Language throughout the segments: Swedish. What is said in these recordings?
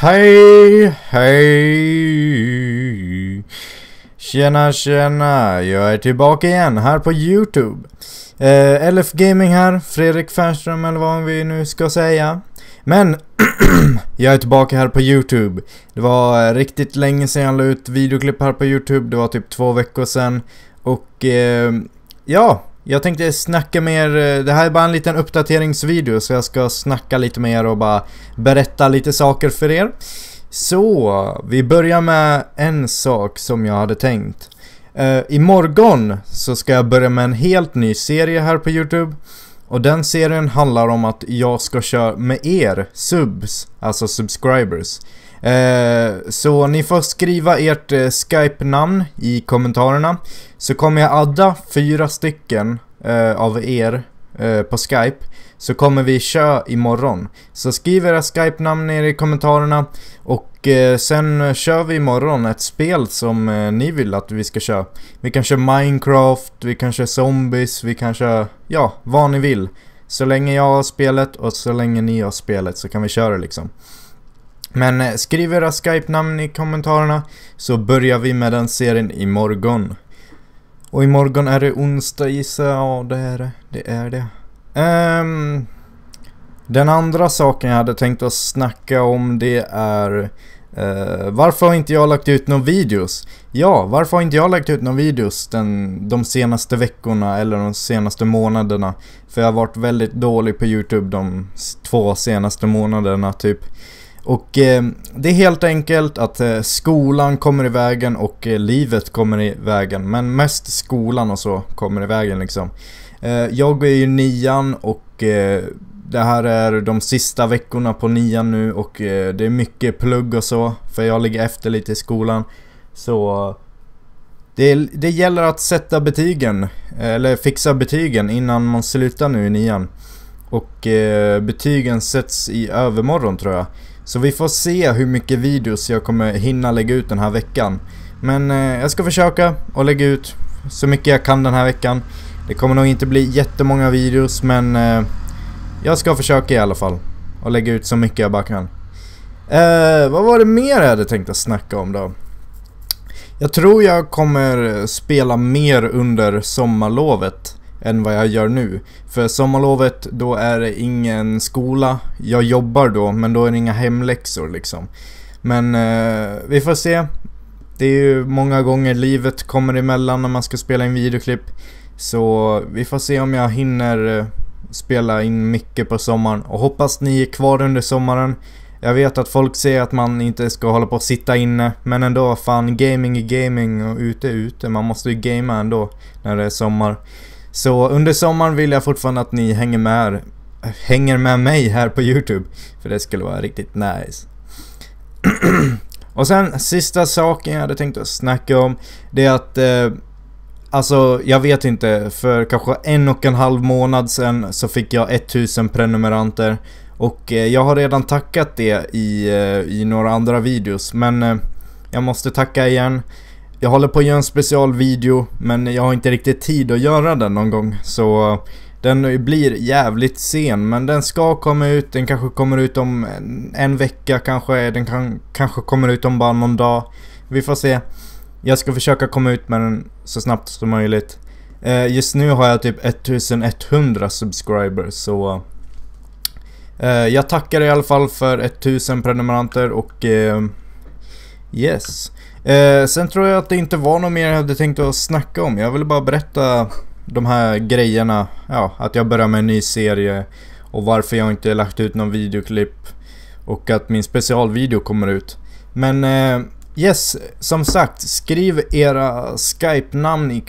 Hej, hej! Tjena, tjena! Jag är tillbaka igen här på Youtube. Eh, LF Gaming här, Fredrik Fernström eller vad vi nu ska säga. Men jag är tillbaka här på Youtube. Det var eh, riktigt länge sedan jag la ut videoklipp här på Youtube. Det var typ två veckor sedan. Och eh, ja, jag tänkte snacka mer, eh, det här är bara en liten uppdateringsvideo så jag ska snacka lite mer och bara berätta lite saker för er. Så, vi börjar med en sak som jag hade tänkt. Uh, imorgon så ska jag börja med en helt ny serie här på Youtube. Och den serien handlar om att jag ska köra med er subs, alltså subscribers. Eh, så ni får skriva ert eh, Skype-namn i kommentarerna. Så kommer jag adda fyra stycken eh, av er eh, på Skype så kommer vi köra imorgon. Så skriv era Skype-namn nere i kommentarerna och eh, sen kör vi imorgon ett spel som eh, ni vill att vi ska köra. Vi kan köra Minecraft, vi kan köra Zombies, vi kan köra, ja, vad ni vill. Så länge jag har spelet och så länge ni har spelet så kan vi köra liksom. Men eh, skriv era Skype-namn i kommentarerna så börjar vi med den serien imorgon. Och imorgon är det onsdag gissar jag. Ja, det är det. Det är det. Um, den andra saken jag hade tänkt att snacka om det är Uh, varför har inte jag lagt ut någon videos? Ja, varför har inte jag lagt ut någon videos den, de senaste veckorna eller de senaste månaderna? För jag har varit väldigt dålig på YouTube de två senaste månaderna typ. Och eh, det är helt enkelt att eh, skolan kommer i vägen och eh, livet kommer i vägen. Men mest skolan och så kommer i vägen liksom. Eh, jag är ju nian och eh, det här är de sista veckorna på nian nu och eh, det är mycket plugg och så. För jag ligger efter lite i skolan. Så det, det gäller att sätta betygen, eller fixa betygen innan man slutar nu i nian. Och betygen sätts i övermorgon tror jag. Så vi får se hur mycket videos jag kommer hinna lägga ut den här veckan. Men eh, jag ska försöka att lägga ut så mycket jag kan den här veckan. Det kommer nog inte bli jättemånga videos men eh, jag ska försöka i alla fall. Och lägga ut så mycket jag bara kan. Eh, vad var det mer jag hade tänkt att snacka om då? Jag tror jag kommer spela mer under sommarlovet än vad jag gör nu. För sommarlovet då är det ingen skola, jag jobbar då men då är det inga hemläxor liksom. Men eh, vi får se. Det är ju många gånger livet kommer emellan när man ska spela in videoklipp. Så vi får se om jag hinner eh, spela in mycket på sommaren och hoppas ni är kvar under sommaren. Jag vet att folk säger att man inte ska hålla på och sitta inne, men ändå fan gaming är gaming och ute är ute. Man måste ju gamea ändå när det är sommar. Så under sommaren vill jag fortfarande att ni hänger med, hänger med mig här på Youtube. För det skulle vara riktigt nice. Och sen sista saken jag hade tänkt att snacka om. Det är att eh, Alltså jag vet inte, för kanske en och en halv månad sen så fick jag 1000 prenumeranter. Och eh, jag har redan tackat det i, eh, i några andra videos men eh, jag måste tacka igen. Jag håller på att göra en specialvideo men jag har inte riktigt tid att göra den någon gång så den blir jävligt sen men den ska komma ut, den kanske kommer ut om en, vecka kanske, den kan, kanske kommer ut om bara någon dag. Vi får se. Jag ska försöka komma ut med den så snabbt som möjligt. Eh, just nu har jag typ 1100 subscribers så... Eh, jag tackar i alla fall för 1000 prenumeranter och... Eh, Yes. Eh, sen tror jag att det inte var något mer jag hade tänkt att snacka om. Jag ville bara berätta de här grejerna. Ja, att jag börjar med en ny serie och varför jag inte lagt ut någon videoklipp och att min specialvideo kommer ut. Men eh, yes, som sagt, skriv era Skype-namn i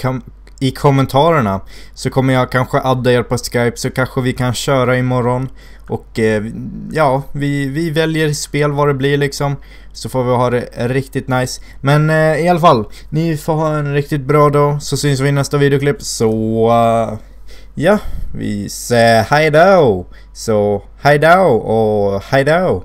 i kommentarerna. Så kommer jag kanske adda er på Skype så kanske vi kan köra imorgon. Och eh, ja, vi, vi väljer spel vad det blir liksom. Så får vi ha det riktigt nice. Men eh, i alla fall, ni får ha en riktigt bra dag så syns vi i nästa videoklipp. Så uh, ja, vi säger hejdå. Så hejdå och hejdå.